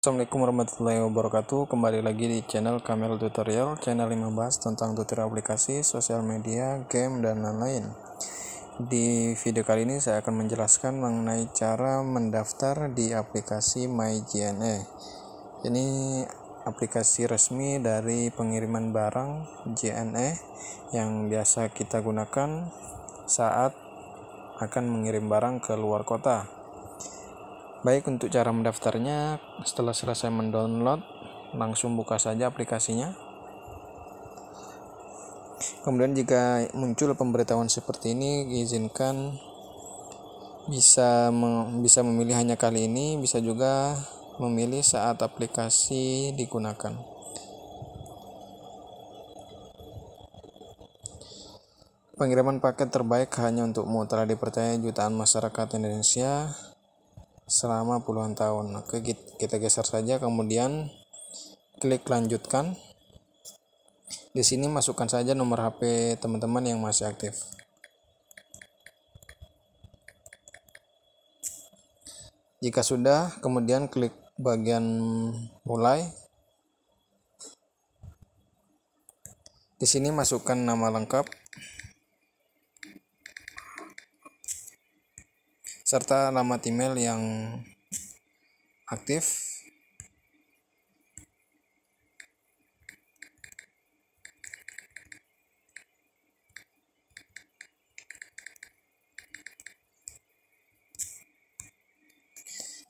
Assalamualaikum warahmatullahi wabarakatuh Kembali lagi di channel Kamel Tutorial Channel yang membahas tentang tutorial aplikasi, sosial media, game, dan lain-lain Di video kali ini saya akan menjelaskan mengenai cara mendaftar di aplikasi MyGNA Ini aplikasi resmi dari pengiriman barang JNE Yang biasa kita gunakan saat akan mengirim barang ke luar kota Baik untuk cara mendaftarnya, setelah selesai mendownload, langsung buka saja aplikasinya. Kemudian jika muncul pemberitahuan seperti ini, izinkan bisa bisa memilih hanya kali ini, bisa juga memilih saat aplikasi digunakan. Pengiriman paket terbaik hanya untukmu telah dipercaya jutaan masyarakat Indonesia selama puluhan tahun. Oke, kita geser saja kemudian klik lanjutkan. Di sini masukkan saja nomor HP teman-teman yang masih aktif. Jika sudah, kemudian klik bagian mulai. Di sini masukkan nama lengkap serta nama email yang aktif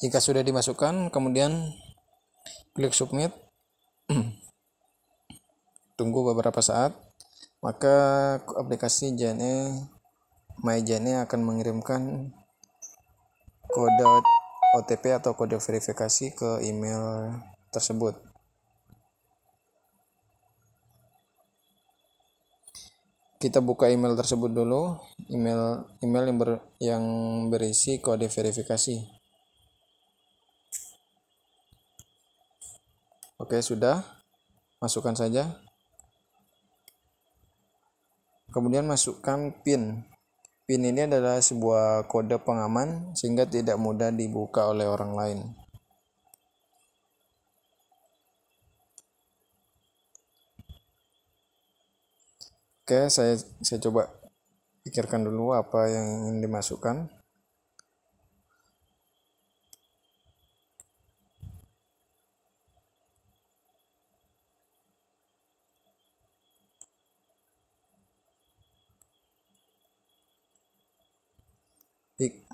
Jika sudah dimasukkan, kemudian klik submit. Tunggu beberapa saat, maka aplikasi JNE MyJNE akan mengirimkan kode OTP atau kode verifikasi ke email tersebut. Kita buka email tersebut dulu, email email yang ber, yang berisi kode verifikasi. Oke, sudah. Masukkan saja. Kemudian masukkan PIN PIN ini adalah sebuah kode pengaman sehingga tidak mudah dibuka oleh orang lain. Oke, saya saya coba pikirkan dulu apa yang ingin dimasukkan.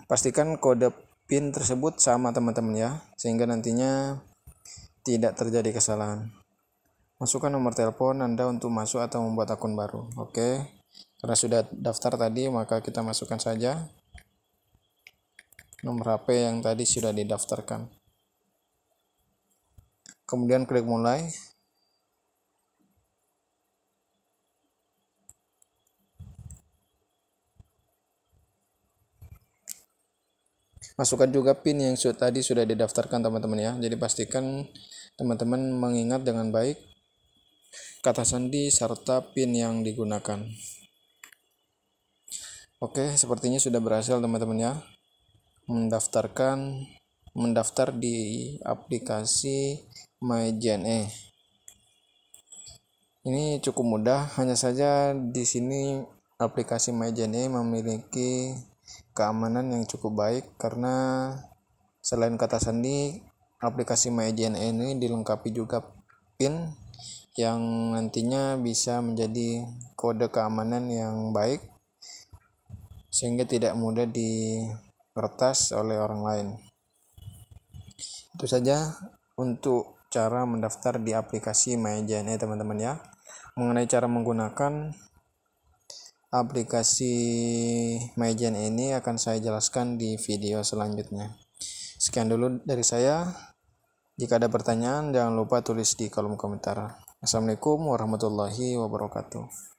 pastikan kode pin tersebut sama teman-teman ya sehingga nantinya tidak terjadi kesalahan masukkan nomor telepon anda untuk masuk atau membuat akun baru oke karena sudah daftar tadi maka kita masukkan saja nomor HP yang tadi sudah didaftarkan kemudian klik mulai masukkan juga pin yang sudah tadi sudah didaftarkan teman-teman ya jadi pastikan teman-teman mengingat dengan baik kata sandi serta pin yang digunakan oke sepertinya sudah berhasil teman-teman ya mendaftarkan mendaftar di aplikasi MyJNE ini cukup mudah hanya saja di sini aplikasi MyJNE memiliki keamanan yang cukup baik karena selain kata sandi aplikasi MyJNE ini dilengkapi juga pin yang nantinya bisa menjadi kode keamanan yang baik sehingga tidak mudah kertas oleh orang lain. Itu saja untuk cara mendaftar di aplikasi MyJNE teman-teman ya. Mengenai cara menggunakan aplikasi MyGen ini akan saya jelaskan di video selanjutnya. Sekian dulu dari saya. Jika ada pertanyaan, jangan lupa tulis di kolom komentar. Assalamualaikum warahmatullahi wabarakatuh.